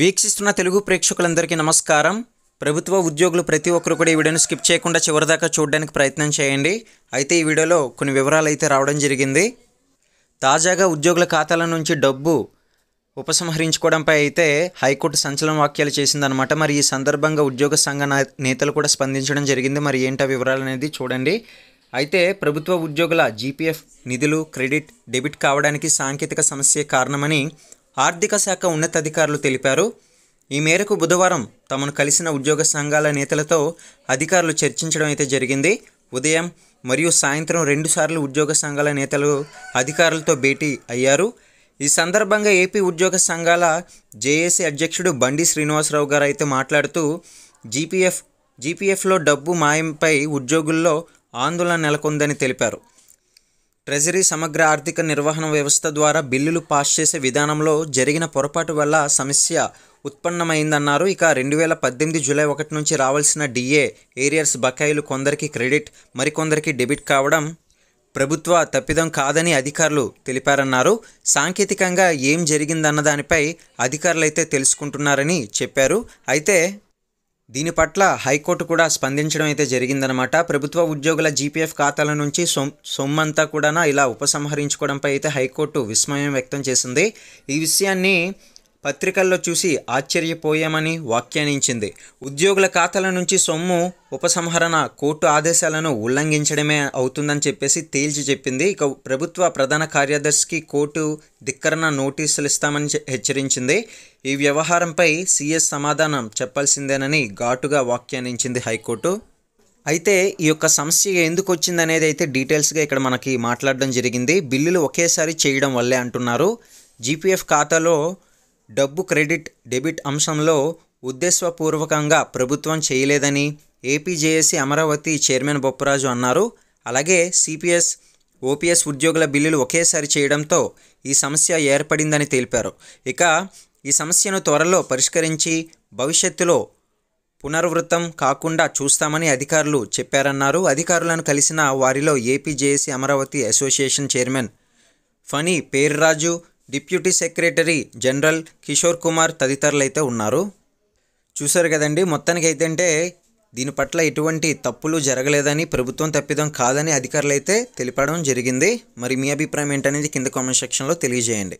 వీక్షిస్తున్న తెలుగు ప్రేక్షకులందరికీ నమస్కారం ప్రభుత్వ ఉద్యోగులు ప్రతి ఒక్కరు కూడా ఈ వీడియోను స్కిప్ చేయకుండా చివరిదాకా చూడడానికి ప్రయత్నం చేయండి అయితే ఈ వీడియోలో కొన్ని వివరాలు అయితే రావడం జరిగింది తాజాగా ఉద్యోగుల ఖాతాల నుంచి డబ్బు ఉపసంహరించుకోవడంపై అయితే హైకోర్టు సంచలన వాక్యాలు చేసిందనమాట మరి ఈ సందర్భంగా ఉద్యోగ సంఘ నేతలు కూడా స్పందించడం జరిగింది మరి ఏంటో వివరాలు అనేది చూడండి అయితే ప్రభుత్వ ఉద్యోగుల జీపీఎఫ్ నిధులు క్రెడిట్ డెబిట్ కావడానికి సాంకేతిక సమస్య కారణమని ఆర్థిక శాఖ ఉన్నతాధికారులు తెలిపారు ఈ మేరకు బుధవారం తమను కలిసిన ఉద్యోగ సంఘాల నేతలతో అధికారులు చర్చించడం అయితే జరిగింది ఉదయం మరియు సాయంత్రం రెండుసార్లు ఉద్యోగ సంఘాల నేతలు అధికారులతో భేటీ అయ్యారు ఈ సందర్భంగా ఏపీ ఉద్యోగ సంఘాల జేఏసీ అధ్యక్షుడు బండి శ్రీనివాసరావు గారు అయితే మాట్లాడుతూ జీపీఎఫ్ జీపీఎఫ్లో డబ్బు మాయంపై ఉద్యోగుల్లో ఆందోళన నెలకొందని తెలిపారు ట్రెజరీ సమగ్ర ఆర్థిక నిర్వహణ వ్యవస్థ ద్వారా బిల్లులు పాస్ చేసే విధానంలో జరిగిన పొరపాటు వల్ల సమస్య ఉత్పన్నమైందన్నారు ఇక రెండు వేల పద్దెనిమిది జూలై ఒకటి నుంచి రావాల్సిన డిఏ ఏరియర్స్ బకాయిలు కొందరికి క్రెడిట్ మరికొందరికి డెబిట్ కావడం ప్రభుత్వ తప్పిదం కాదని అధికారులు తెలిపారన్నారు సాంకేతికంగా ఏం జరిగిందన్న దానిపై అధికారులైతే తెలుసుకుంటున్నారని చెప్పారు అయితే దీని పట్ల హైకోర్టు కూడా స్పందించడం అయితే జరిగిందనమాట ప్రభుత్వ ఉద్యోగుల జీపీఎఫ్ ఖాతాల నుంచి సొమ్ సొమ్మంతా కూడా ఇలా ఉపసంహరించుకోవడంపై అయితే హైకోర్టు విస్మయం వ్యక్తం చేసింది ఈ విషయాన్ని పత్రికల్లో చూసి ఆశ్చర్యపోయామని వ్యాఖ్యానించింది ఉద్యోగుల ఖాతాల నుంచి సొమ్ము ఉపసంహరణ కోర్టు ఆదేశాలను ఉల్లంఘించడమే అవుతుందని చెప్పేసి తేల్చి చెప్పింది ఇక ప్రభుత్వ ప్రధాన కార్యదర్శికి కోర్టు ధిక్కరణ నోటీసులు ఇస్తామని హెచ్చరించింది ఈ వ్యవహారంపై సీఎస్ సమాధానం చెప్పాల్సిందేనని ఘాటుగా వ్యాఖ్యానించింది హైకోర్టు అయితే ఈ యొక్క సమస్య ఎందుకు వచ్చింది అనేది అయితే డీటెయిల్స్గా ఇక్కడ మనకి మాట్లాడడం జరిగింది బిల్లులు ఒకేసారి చేయడం వల్లే అంటున్నారు జీపీఎఫ్ ఖాతాలో డబ్బు క్రెడిట్ డెబిట్ అంశంలో ఉద్దేశపూర్వకంగా ప్రభుత్వం చేయలేదని ఏపీజేఏసీ అమరావతి చైర్మన్ బొప్పరాజు అన్నారు అలాగే సిపిఎస్ ఓపీఎస్ ఉద్యోగుల బిల్లులు ఒకేసారి చేయడంతో ఈ సమస్య ఏర్పడిందని తెలిపారు ఇక ఈ సమస్యను త్వరలో పరిష్కరించి భవిష్యత్తులో పునర్వృతం కాకుండా చూస్తామని అధికారులు చెప్పారన్నారు అధికారులను కలిసిన వారిలో APJAC Amaravati association chairman Phani Perraju deputy secretary general Kishore Kumar తదితరులు అయితే ఉన్నారు చూశారు కదండి మొత్తానికి అయితే అంటే దీని పట్ల ఎటువంటి తప్పులు జరగలేదని ప్రభుత్వం తప్పిదం కాదని అధికారులు అయితే తెలిపడం జరిగింది మరి మీ అభిప్రాయం ఏంటనేది కింద కామెంట్ సెక్షన్లో తెలియజేయండి